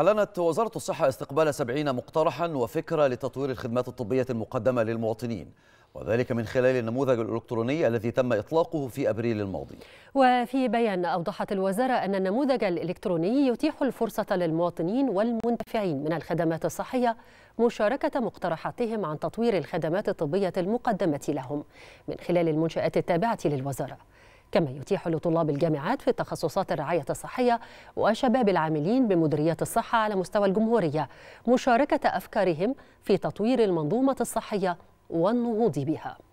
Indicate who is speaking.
Speaker 1: أعلنت وزارة الصحة استقبال 70 مقترحا وفكرة لتطوير الخدمات الطبية المقدمة للمواطنين وذلك من خلال النموذج الإلكتروني الذي تم إطلاقه في أبريل الماضي
Speaker 2: وفي بيان أوضحت الوزارة أن النموذج الإلكتروني يتيح الفرصة للمواطنين والمنتفعين من الخدمات الصحية مشاركة مقترحاتهم عن تطوير الخدمات الطبية المقدمة لهم من خلال المنشآت التابعة للوزارة كما يتيح لطلاب الجامعات في تخصصات الرعاية الصحية وشباب العاملين بمديريات الصحة على مستوى الجمهورية مشاركة أفكارهم في تطوير المنظومة الصحية والنهوض بها